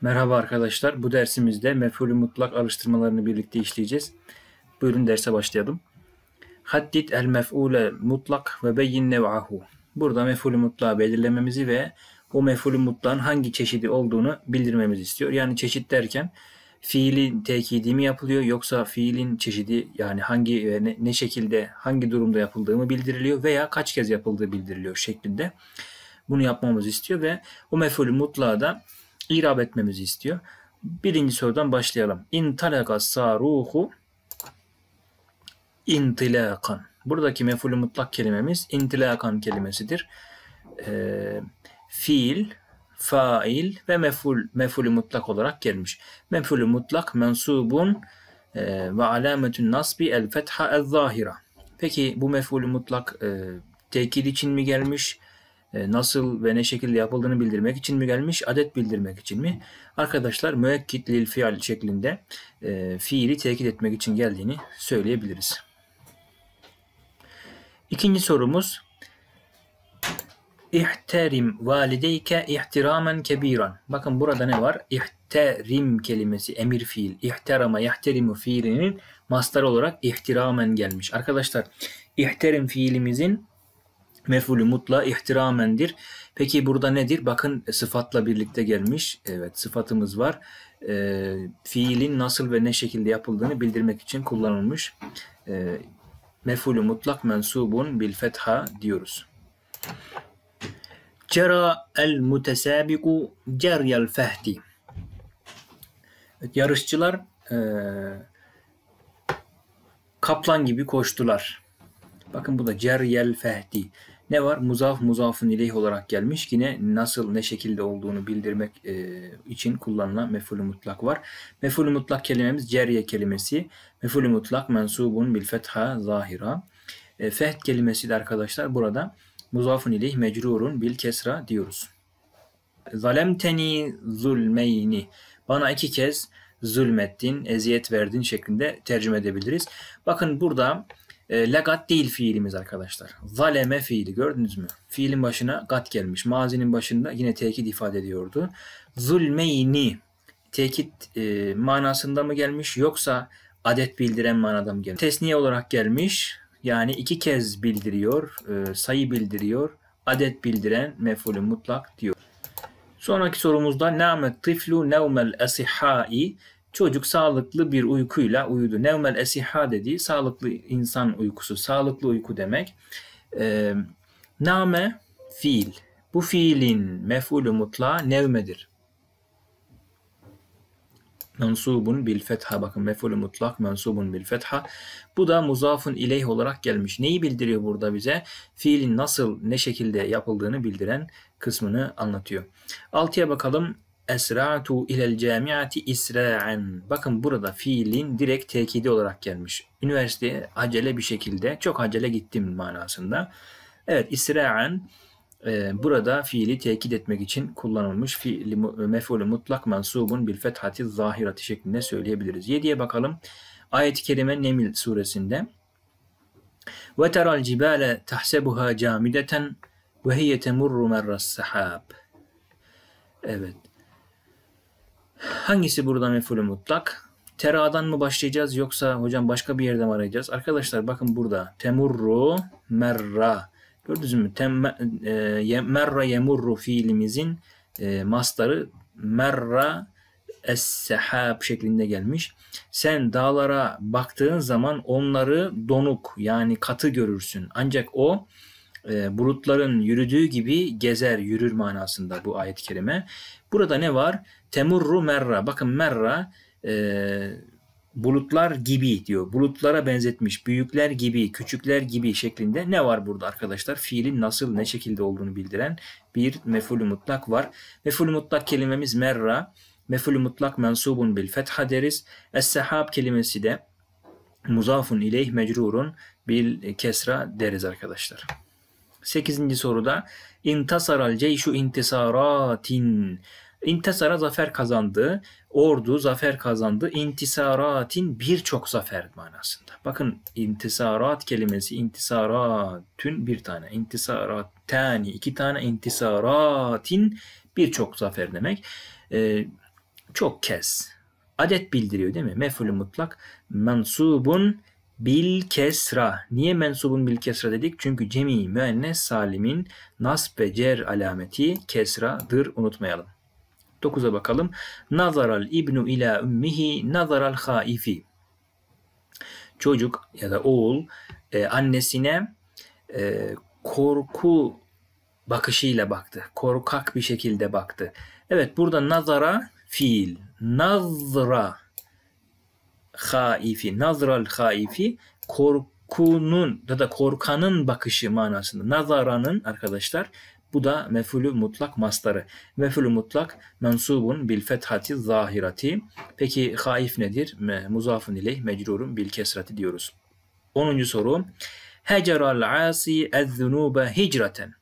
Merhaba arkadaşlar. Bu dersimizde mef'ulü mutlak alıştırmalarını birlikte işleyeceğiz. Buyurun derse başlayalım. Haddid el mef'ule mutlak ve beyin nev'ahu. Burada mef'ulü mutlak belirlememizi ve o mef'ulü mutlakın hangi çeşidi olduğunu bildirmemizi istiyor. Yani çeşit derken fiilin tekidi mi yapılıyor yoksa fiilin çeşidi yani hangi ne, ne şekilde hangi durumda yapıldığı mı bildiriliyor veya kaç kez yapıldığı bildiriliyor şeklinde bunu yapmamız istiyor ve o mef'ulü mutlağı da irab etmemizi istiyor. Birinci sorudan başlayalım. İntalaga saruhu intilakan. Buradaki mefulü mutlak kelimemiz intilakan kelimesidir. Ee, fiil, fail ve meful, mefulü mutlak olarak gelmiş. Mefulü mutlak mensubun e, ve alametün nasbi el fetha el zahira. Peki bu mefulü mutlak e, tekil için mi gelmiş? E, nasıl ve ne şekilde yapıldığını bildirmek için mi gelmiş, adet bildirmek için mi? Arkadaşlar müekkit lil fiil şeklinde e, fiili tekit etmek için geldiğini söyleyebiliriz. İkinci sorumuz İhterim valideyke ihtiramen kebiran. Bakın burada ne var? İhterim kelimesi emir fiil. İhterama ihterimu fiilinin mastar olarak ihtiramen gelmiş. Arkadaşlar ihterim fiilimizin mef'ulü mutla ihtiramendir. Peki burada nedir? Bakın sıfatla birlikte gelmiş. Evet sıfatımız var. E, fiilin nasıl ve ne şekilde yapıldığını bildirmek için kullanılmış. E, mef'ulü mutlak mensubun bil fetha diyoruz. Cera el mutesabiku ceryel fehdi. Yarışçılar e, kaplan gibi koştular. Bakın bu da ceryel fehdi ne var? Muzaf muzafın ileyh olarak gelmiş. Yine nasıl ne şekilde olduğunu bildirmek e, için kullanılan mefulü mutlak var. Mefulü mutlak kelimemiz ceriye kelimesi. Mefulü mutlak mensubun bil fetha zahira. E, feth kelimesi de arkadaşlar burada muzafın ileyh mecrurun bil kesra diyoruz. Zalemteni zulmeyni. Bana iki kez zulmettin, eziyet verdin şeklinde tercüme edebiliriz. Bakın burada e, legat değil fiilimiz arkadaşlar. Zaleme fiili gördünüz mü? Fiilin başına gat gelmiş. Mazinin başında yine tekit ifade ediyordu. Zulmeyni tekit e, manasında mı gelmiş yoksa adet bildiren manada mı gelmiş? Tesniye olarak gelmiş. Yani iki kez bildiriyor, e, sayı bildiriyor, adet bildiren mefulü mutlak diyor. Sonraki sorumuzda Nâme tiflu nevmel esihâi Çocuk sağlıklı bir uykuyla uyudu. Nevmel esiha dediği sağlıklı insan uykusu, sağlıklı uyku demek. E, name fiil. Bu fiilin mef'ulü mutla nevmedir. Mensubun bil fetha. Bakın mef'ulü mutlak mensubun bil fetha. Bu da muzafun ileyh olarak gelmiş. Neyi bildiriyor burada bize? Fiilin nasıl, ne şekilde yapıldığını bildiren kısmını anlatıyor. Altıya bakalım. Esra'tu ilel camiati isra'an. Bakın burada fiilin direkt tekidi olarak gelmiş. Üniversiteye acele bir şekilde, çok acele gittim manasında. Evet isra'an e, burada fiili tekit etmek için kullanılmış fiili mef'ulü mutlak mansubun bil fethati zahirati şeklinde söyleyebiliriz. 7'ye bakalım. Ayet-i kerime Nemil suresinde ve teral cibale tahsebuha camideten ve hiye temurru merras sahab. Evet. Hangisi burada mefulü mutlak? Tera'dan mı başlayacağız yoksa hocam başka bir yerde mi arayacağız? Arkadaşlar bakın burada. Temurru merra. Gördünüz mü? Temme, e, merra yemurru fiilimizin e, mastarı merra es şeklinde gelmiş. Sen dağlara baktığın zaman onları donuk yani katı görürsün. Ancak o e, bulutların yürüdüğü gibi gezer, yürür manasında bu ayet-i kerime. Burada ne var? Temurru merra. Bakın merra e, bulutlar gibi diyor. Bulutlara benzetmiş. Büyükler gibi, küçükler gibi şeklinde ne var burada arkadaşlar? Fiilin nasıl, ne şekilde olduğunu bildiren bir mefulü mutlak var. Mefulü mutlak kelimemiz merra. Mefulü mutlak mensubun bil fetha deriz. Es-sehab kelimesi de muzafun ileyh mecrurun bil kesra deriz arkadaşlar. Sekizinci soruda intasaral ceyşu intisaratin İntisara zafer kazandı, ordu zafer kazandı, intisaratin birçok zafer manasında. Bakın intisarat kelimesi intisaratün bir tane, tani, iki tane, intisaratin birçok zafer demek. Ee, çok kez, adet bildiriyor değil mi? Mefulü mutlak mensubun bil kesra. Niye mensubun bil kesra dedik? Çünkü cemi müennes salimin nasb ve cer alameti kesradır unutmayalım. 9'a bakalım. Nazaral ibnu ila ummihi nazaral haifi. Çocuk ya da oğul e, annesine e, korku bakışıyla baktı. Korkak bir şekilde baktı. Evet burada nazara fiil. Nazra haifi. Nazral haifi korkunun ya da korkanın bakışı manasında. Nazaranın arkadaşlar bu da mefulü mutlak mastarı. Mefulü mutlak mensubun bil fethati zahirati. Peki haif nedir? Muzafın ile mecrurun bil kesrati diyoruz. 10. soru. Heceral asi ezzunube hicraten.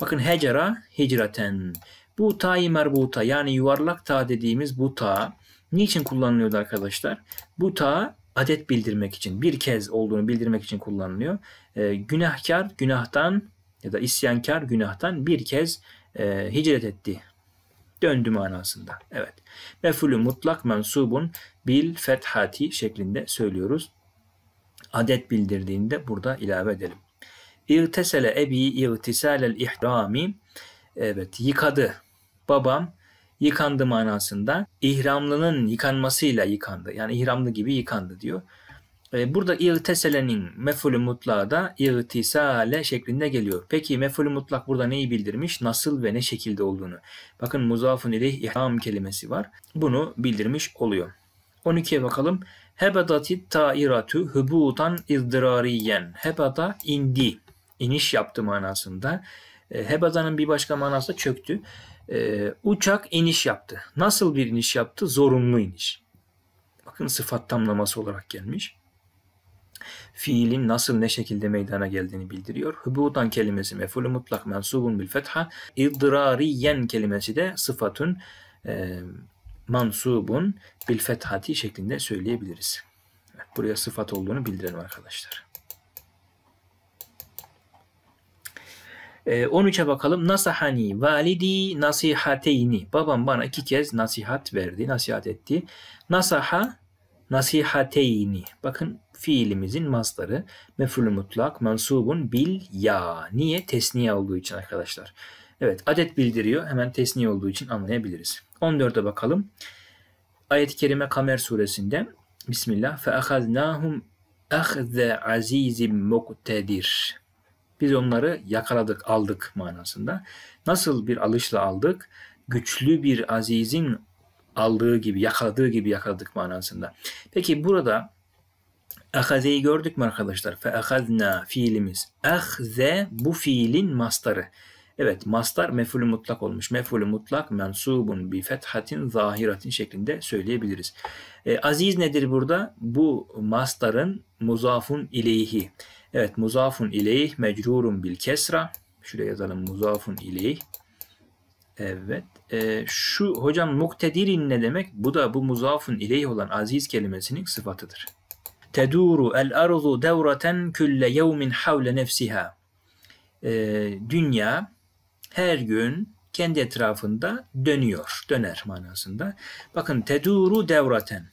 Bakın hecera hicraten. Bu ta-i merbuta yani yuvarlak ta dediğimiz bu ta niçin kullanılıyordu arkadaşlar? Bu ta adet bildirmek için bir kez olduğunu bildirmek için kullanılıyor. E, günahkar günahtan ya da isyankar günahtan bir kez e, hicret etti. Döndü manasında. Evet. Mefulü mutlak mensubun bil fethati şeklinde söylüyoruz. Adet bildirdiğinde burada ilave edelim. İrtesele ebi irtisalel ihrami Evet yıkadı. Babam yıkandı manasında ihramlının yıkanmasıyla yıkandı. Yani ihramlı gibi yıkandı diyor. E, burada irteselenin mefulü mutlağı da irtisale şeklinde geliyor. Peki mefulü mutlak burada neyi bildirmiş? Nasıl ve ne şekilde olduğunu. Bakın muzafun ileyh ihram kelimesi var. Bunu bildirmiş oluyor. 12'ye bakalım. Hebedati tairatu hubutan izdirariyen. Hebeda indi. İniş yaptı manasında. E, Hebeda'nın bir başka manası çöktü. E, uçak iniş yaptı. Nasıl bir iniş yaptı? Zorunlu iniş. Bakın sıfat tamlaması olarak gelmiş fiilin nasıl ne şekilde meydana geldiğini bildiriyor. Hubutan kelimesi mefulü mutlak mensubun bil fetha. İdrariyen kelimesi de sıfatun e, mansubun bil fethati şeklinde söyleyebiliriz. buraya sıfat olduğunu bildirelim arkadaşlar. 13'e bakalım. Nasahani validi nasihateyni. Babam bana iki kez nasihat verdi, nasihat etti. Nasaha nasihateyni. Bakın fiilimizin masları mefulü mutlak mensubun bil ya. Niye? Tesniye olduğu için arkadaşlar. Evet adet bildiriyor. Hemen tesniye olduğu için anlayabiliriz. 14'e bakalım. Ayet-i Kerime Kamer suresinde Bismillah. فَاَخَذْنَاهُمْ ahze azizim muktedir. Biz onları yakaladık, aldık manasında. Nasıl bir alışla aldık? Güçlü bir azizin aldığı gibi, yakaladığı gibi yakaladık manasında. Peki burada Akaze'yi gördük mü arkadaşlar? Fe akazna fiilimiz. Akze bu fiilin mastarı. Evet mastar mefulü mutlak olmuş. Mefulü mutlak mensubun bi fethatin zahiratin şeklinde söyleyebiliriz. E, aziz nedir burada? Bu mastarın muzafun ileyhi. Evet muzafun ileyh mecrurun bil kesra. Şuraya yazalım muzafun ileyh. Evet e, şu hocam muktedirin ne demek? Bu da bu muzafun ileyh olan aziz kelimesinin sıfatıdır. Teduru el arzu devraten külle yevmin havle nefsiha. E, dünya her gün kendi etrafında dönüyor, döner manasında. Bakın teduru devraten.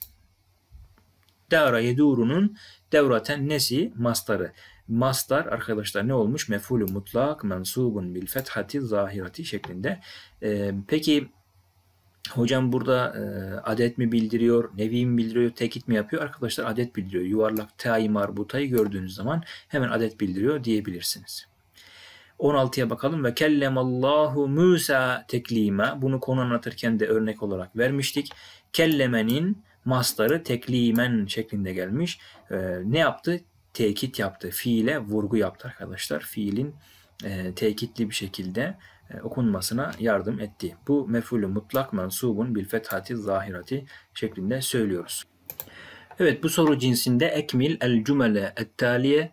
Devra yedurunun devraten nesi? Mastarı. Mastar arkadaşlar ne olmuş? Mefulü mutlak mensubun bil fethati zahirati şeklinde. E, peki hocam burada e, adet mi bildiriyor, nevi mi bildiriyor, tekit mi yapıyor? Arkadaşlar adet bildiriyor. Yuvarlak teayı marbutayı gördüğünüz zaman hemen adet bildiriyor diyebilirsiniz. 16'ya bakalım ve kellemallahu Musa teklima. Bunu konu anlatırken de örnek olarak vermiştik. Kellemenin mastarı teklimen şeklinde gelmiş. Ee, ne yaptı? tekit yaptı. Fiile vurgu yaptı arkadaşlar. Fiilin e, tekitli bir şekilde e, okunmasına yardım etti. Bu mefulü mutlak mensubun bil fethati zahirati şeklinde söylüyoruz. Evet bu soru cinsinde ekmil el cümle ettaliye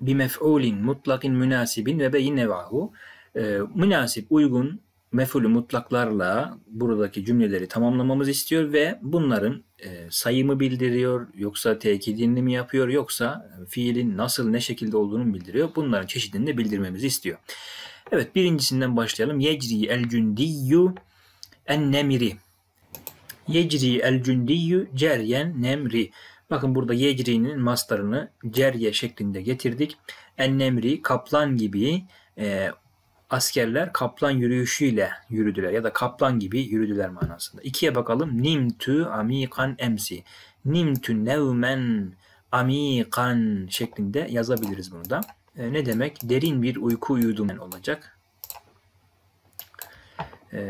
bi mef'ulin mutlakin münasibin ve beyin nevahu. E, münasip, uygun, mefulü mutlaklarla buradaki cümleleri tamamlamamız istiyor ve bunların e, sayımı bildiriyor yoksa tekidini mi yapıyor yoksa fiilin nasıl ne şekilde olduğunu bildiriyor. Bunların çeşidini de bildirmemizi istiyor. Evet birincisinden başlayalım. Yecri el cündiyyu en nemri. Yecri el cündiyyu ceryen nemri. Bakın burada yecri'nin mastarını cerye şeklinde getirdik. En nemri kaplan gibi e, askerler kaplan yürüyüşüyle yürüdüler ya da kaplan gibi yürüdüler manasında. İkiye bakalım. Nimtü amikan emsi. Nimtü nevmen amikan şeklinde yazabiliriz bunu da. E, ne demek? Derin bir uyku uyudum olacak. E,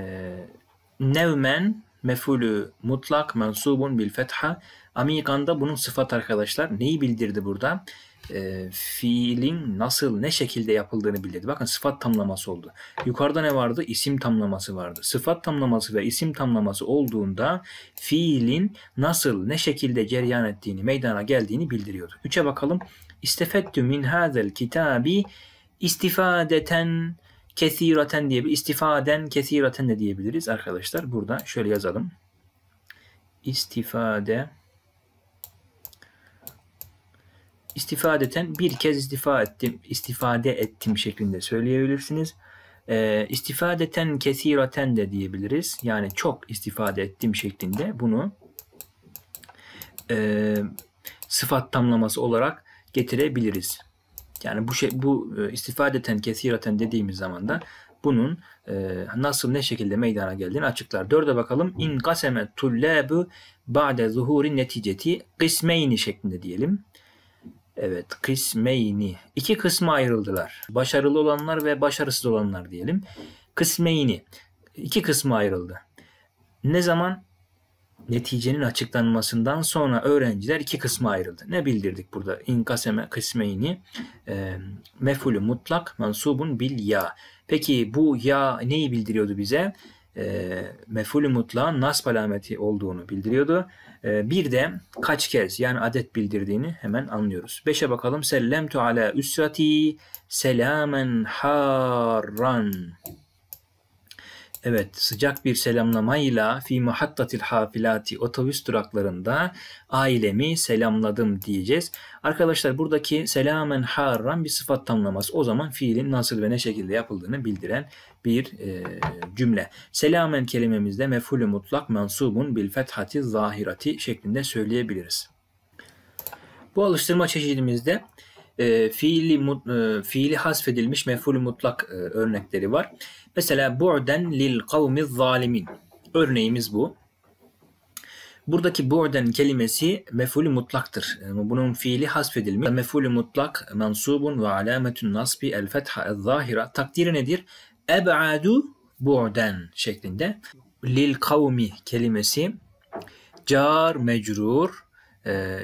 nevmen mefulü mutlak mensubun bil fetha. Amikan da bunun sıfat arkadaşlar. Neyi bildirdi burada? e, fiilin nasıl, ne şekilde yapıldığını bilirdi. Bakın sıfat tamlaması oldu. Yukarıda ne vardı? İsim tamlaması vardı. Sıfat tamlaması ve isim tamlaması olduğunda fiilin nasıl, ne şekilde ceryan ettiğini, meydana geldiğini bildiriyordu. Üçe bakalım. İstefettü min hazel kitabi istifadeten kesireten diye istifaden kesireten de diyebiliriz arkadaşlar. Burada şöyle yazalım. İstifade istifadeten bir kez istifa ettim, istifade ettim şeklinde söyleyebilirsiniz. E, ee, istifadeten kesiraten de diyebiliriz. Yani çok istifade ettim şeklinde bunu e, sıfat tamlaması olarak getirebiliriz. Yani bu şey bu e, istifadeten kesiraten dediğimiz zaman da bunun e, nasıl ne şekilde meydana geldiğini açıklar. Dörde bakalım. İn kaseme tullabu ba'de zuhuri neticeti kısmeyni şeklinde diyelim. Evet kısmeyni. İki kısma ayrıldılar. Başarılı olanlar ve başarısız olanlar diyelim. Kısmeyni. İki kısma ayrıldı. Ne zaman? Neticenin açıklanmasından sonra öğrenciler iki kısma ayrıldı. Ne bildirdik burada? İnkaseme kısmeyni e, mefulü mutlak mansubun bil ya. Peki bu ya neyi bildiriyordu bize? e, mefulü mutlağın nasb alameti olduğunu bildiriyordu. E, bir de kaç kez yani adet bildirdiğini hemen anlıyoruz. Beşe bakalım. Sellemtu ala üsrati selamen harran. Evet sıcak bir selamlamayla fi muhattatil hafilati otobüs duraklarında ailemi selamladım diyeceğiz. Arkadaşlar buradaki selamen harran bir sıfat tamlaması. O zaman fiilin nasıl ve ne şekilde yapıldığını bildiren bir e, cümle. Selamen kelimemizde mefulü mutlak mensubun bil fethati zahirati şeklinde söyleyebiliriz. Bu alıştırma çeşidimizde e, fiili mut, e, fiili hasfedilmiş mefulü mutlak e, örnekleri var. Mesela bu'den lil kavmi zalimin. Örneğimiz bu. Buradaki bu'den kelimesi mefulü mutlaktır. E, bunun fiili hasfedilmiş. Mefulü mutlak mensubun ve alametün nasbi el fetha el zahira. Takdiri nedir? eb'adu bu'den şeklinde. Lil kavmi kelimesi car mecrur e,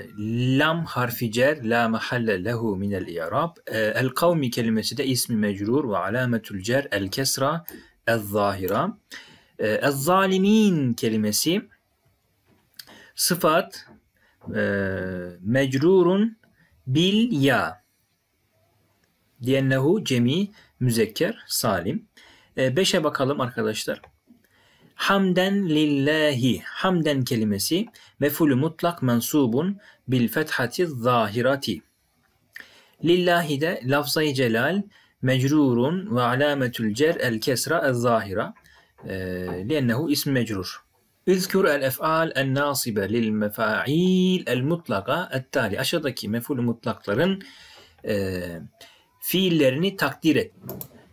lam harfi cer la mahalle lehu minel i'rab. E, el kavmi kelimesi de ismi mecrur ve alametul cer el kesra el zahira. Ee, el zalimin kelimesi sıfat e, mecrurun bil ya diyennehu cemi müzekker, salim. 5'e e bakalım arkadaşlar. Hamden lillahi. Hamden kelimesi mefulü mutlak mensubun bil fethati zahirati. Lillahi de lafzayı celal mecrurun ve alametül cer el kesra el zahira. لأنه اسم مجرور اذكر الأفعال الناصبة للمفاعيل المطلقة Tali. aşağıdaki meful mutlakların e, fiillerini takdir et.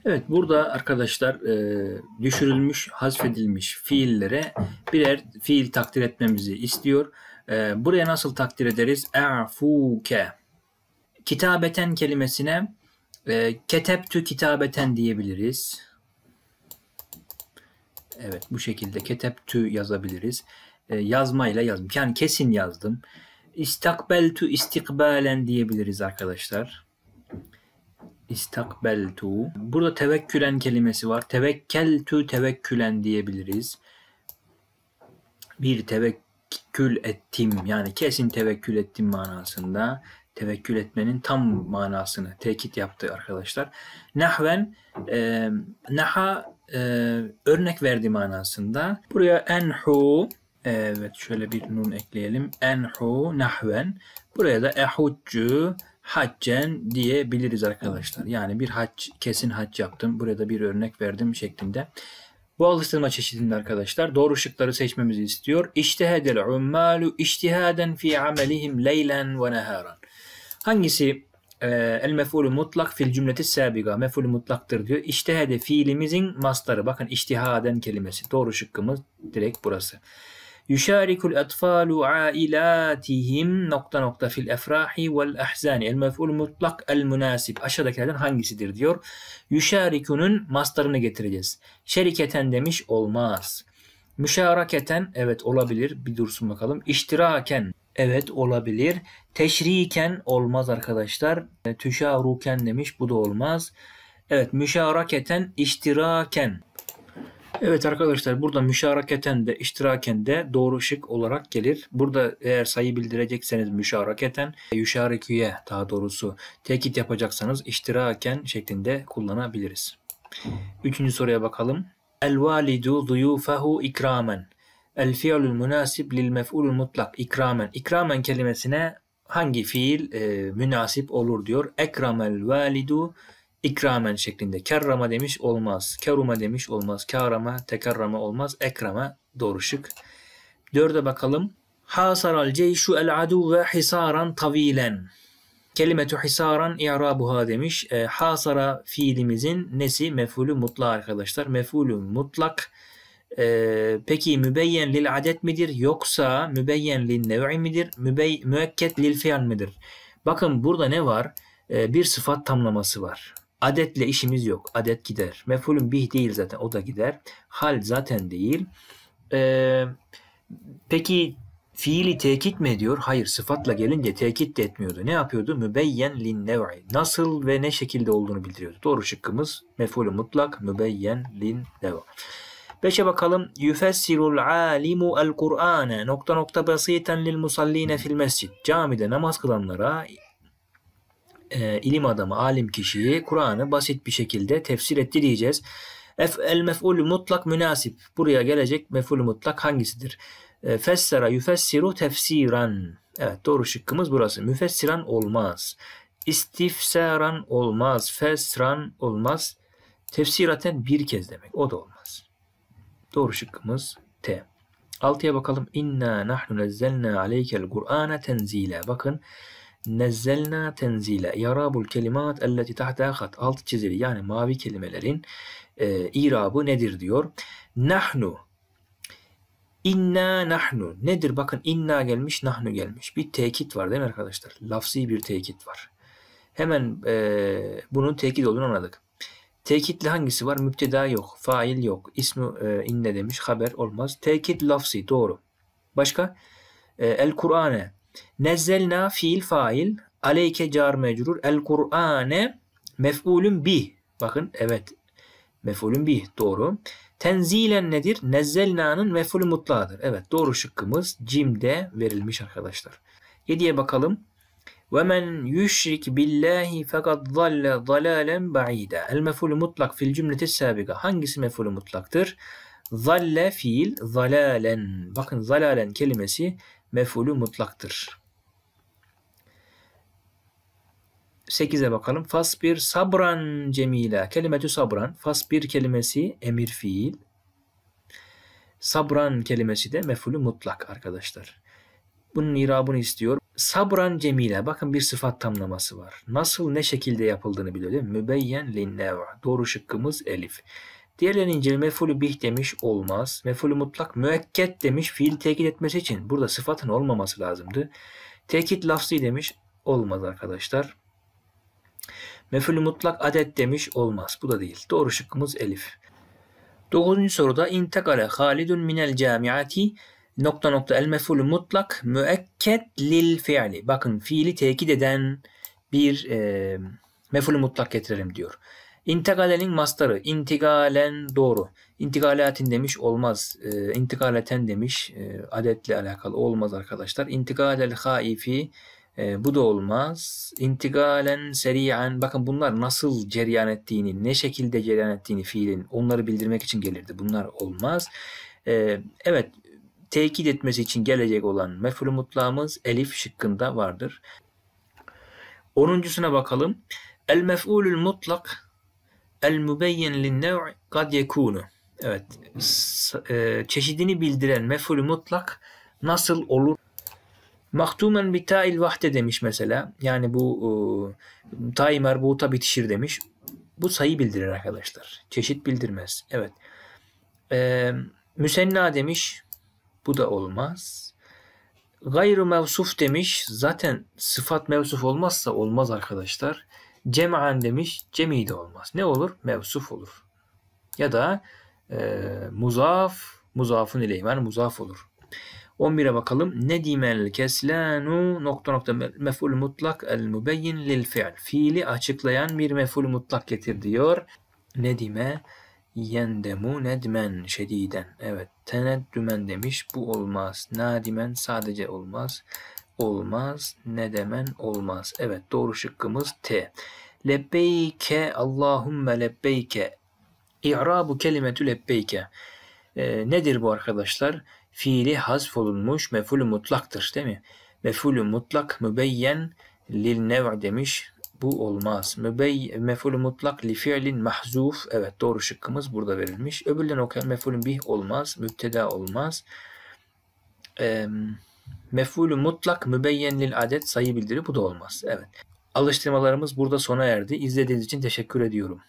Evet burada arkadaşlar e, düşürülmüş, hazfedilmiş fiillere birer fiil takdir etmemizi istiyor. E, buraya nasıl takdir ederiz? E'fuke. Kitabeten kelimesine e, keteptü kitabeten diyebiliriz. Evet bu şekilde keteptü yazabiliriz. E, yazmayla yazdım. Yani kesin yazdım. İstakbeltü istikbalen diyebiliriz arkadaşlar istakbeltu. Burada tevekkülen kelimesi var. Tevekkeltu tevekkülen diyebiliriz. Bir tevekkül ettim yani kesin tevekkül ettim manasında. Tevekkül etmenin tam manasını tekit yaptı arkadaşlar. Nahven e, naha e, örnek verdi manasında. Buraya enhu evet şöyle bir nun ekleyelim. Enhu nahven. Buraya da ehuccu haccen diyebiliriz arkadaşlar. Yani bir hac, kesin hac yaptım. Burada bir örnek verdim şeklinde. Bu alıştırma çeşidinde arkadaşlar doğru şıkları seçmemizi istiyor. İçtihadel ummalu içtihaden fi amelihim leylen ve neharan. Hangisi e, el mef'ulü mutlak fil cümleti sabiga. Mef'ulü mutlaktır diyor. İçtihade fiilimizin mastarı. Bakın içtihaden kelimesi. Doğru şıkkımız direkt burası. Yüşarikul etfalu ailatihim nokta nokta fil efrahi vel ahzani. El mef'ul mutlak el münasip. Aşağıdakilerden hangisidir diyor. Yüşarikunun mastarını getireceğiz. Şeriketen demiş olmaz. Müşaraketen evet olabilir. Bir dursun bakalım. İştiraken evet olabilir. Teşriken olmaz arkadaşlar. E, Tüşaruken demiş bu da olmaz. Evet müşaraketen iştiraken Evet arkadaşlar burada müşaraketen de iştiraken de doğru şık olarak gelir. Burada eğer sayı bildirecekseniz müşaraketen, yüşariküye daha doğrusu tekit yapacaksanız iştiraken şeklinde kullanabiliriz. Üçüncü soruya bakalım. El validu duyufahu ikramen. El fiilul münasib lil mef'ulul mutlak ikramen. İkramen kelimesine hangi fiil e, münasip olur diyor. Ekramel validu ikramen şeklinde kerrama demiş olmaz. Keruma demiş olmaz. Karama, tekerrama olmaz. Ekrama doğru şık. Dörde bakalım. Hasaral ceyşu el aduve hisaran tavilen. Kelimetu hisaran i'rabuha demiş. E, hasara fiilimizin nesi? Mefulü mutlak arkadaşlar. Mefulü mutlak. E, peki mübeyyen lil adet midir? Yoksa mübeyyen lil nev'i midir? Mübey, müekket lil fiyan midir? Bakın burada ne var? E, bir sıfat tamlaması var. Adetle işimiz yok. Adet gider. Mefulün bih değil zaten. O da gider. Hal zaten değil. Ee, peki fiili tekit mi ediyor? Hayır. Sıfatla gelince tekit de etmiyordu. Ne yapıyordu? Mübeyyen lin nev'i. Nasıl ve ne şekilde olduğunu bildiriyordu. Doğru şıkkımız mefulü mutlak mübeyyen lin nev'i. Beşe bakalım. Yüfessirul alimu el Kur'ane nokta nokta basiten lil musalline fil mescid. Camide namaz kılanlara e, ilim adamı, alim kişiyi Kur'an'ı basit bir şekilde tefsir etti diyeceğiz. Ef, el mef'ulü mutlak münasip. Buraya gelecek mef'ulü mutlak hangisidir? E, fessera yufessiru tefsiran. Evet doğru şıkkımız burası. Müfessiran olmaz. İstifsaran olmaz. Fesran olmaz. Tefsiraten bir kez demek. O da olmaz. Doğru şıkkımız T. Altıya bakalım. İnna nahnu nezzelna aleykel Kur'ane tenzile. Bakın. Bakın nezzelna tenzile. Yarabul kelimat elleti tahta hat. alt çizili yani mavi kelimelerin e, irabı nedir diyor. Nahnu. İnna nahnu. Nedir? Bakın inna gelmiş, nahnu gelmiş. Bir tekit var değil mi arkadaşlar? Lafsi bir tekit var. Hemen e, bunun tekit olduğunu anladık. Tekitli hangisi var? Müpteda yok, fail yok. İsmi e, inne demiş, haber olmaz. Tekit lafsi doğru. Başka? E, El Kur'an'e Nezzelna fiil fail. Aleyke car mecrur. El Kur'ane mef'ulün bih. Bakın evet mef'ulün bih doğru. Tenzilen nedir? Nezzelna'nın mef'ulü mutlağıdır. Evet doğru şıkkımız cimde verilmiş arkadaşlar. Yediye bakalım. Ve men yüşrik billahi fakat zalle zalalen ba'ide. El mef'ulü mutlak fil cümleti sabiga. Hangisi mef'ulü mutlaktır? Zalle fiil zalalen. Bakın zalalen kelimesi mef'ulü mutlaktır. 8'e bakalım. bir sabran cemila. Kelimetü sabran. bir kelimesi emir fiil. Sabran kelimesi de mef'ulü mutlak arkadaşlar. Bunun irabını istiyor. Sabran cemile. Bakın bir sıfat tamlaması var. Nasıl ne şekilde yapıldığını biliyor değil mi? Mübeyyen linneva. Doğru şıkkımız elif. Diğerlerini incele mefulü bih demiş olmaz. Mefulü mutlak müekket demiş fiil tekit etmesi için. Burada sıfatın olmaması lazımdı. Tekit lafzı demiş olmaz arkadaşlar. Mefulü mutlak adet demiş olmaz. Bu da değil. Doğru şıkkımız elif. Dokuzuncu soruda intakale halidun minel camiati nokta nokta el mefulü mutlak müekket lil fiili. Bakın fiili tekit eden bir e, mefulü mutlak getirelim diyor. İntigalenin mastarı. İntigalen doğru. İntigalatin demiş olmaz. Ee, e, demiş adetle alakalı olmaz arkadaşlar. İntigalel haifi e, bu da olmaz. İntigalen seriyen. Bakın bunlar nasıl cereyan ettiğini, ne şekilde cereyan ettiğini fiilin onları bildirmek için gelirdi. Bunlar olmaz. Ee, evet tekit etmesi için gelecek olan mef'ul mutlağımız elif şıkkında vardır. Onuncusuna bakalım. El mef'ulül mutlak El mübeyyen linnev kad yekunu. Evet. E, çeşidini bildiren meful mutlak nasıl olur? Mahtumen bi ta'il vahde demiş mesela. Yani bu e, ta'i merbuta bitişir demiş. Bu sayı bildirir arkadaşlar. Çeşit bildirmez. Evet. E, müsenna demiş. Bu da olmaz. Gayrı mevsuf demiş. Zaten sıfat mevsuf olmazsa olmaz arkadaşlar. Cem'an demiş. Cemi de olmaz. Ne olur? Mevsuf olur. Ya da e, muzaf, muzafın ileymen muzaf olur. 11'e bakalım. Ne dimel keslanu nokta nokta meful mutlak el mübeyyin lil fiil. Fiili açıklayan bir meful mutlak getir diyor. Nedime yendemu nedmen şediden. Evet teneddümen demiş. Bu olmaz. Nadimen sadece olmaz olmaz. Ne demen olmaz. Evet doğru şıkkımız T. Lebbeyke Allahümme lebbeyke. İ'rabu kelimetü lebbeyke. E, nedir bu arkadaşlar? Fiili hazf olunmuş mefulü mutlaktır değil mi? Mefulü mutlak mübeyyen lil nev demiş. Bu olmaz. Mübey, mefulü mutlak li fiilin mahzuf. Evet doğru şıkkımız burada verilmiş. Öbürden okuyan mefulün bih olmaz. Müpteda olmaz. Eee Mef'ulü mutlak mübeyyen lil adet sayı bildiri bu da olmaz. Evet. Alıştırmalarımız burada sona erdi. İzlediğiniz için teşekkür ediyorum.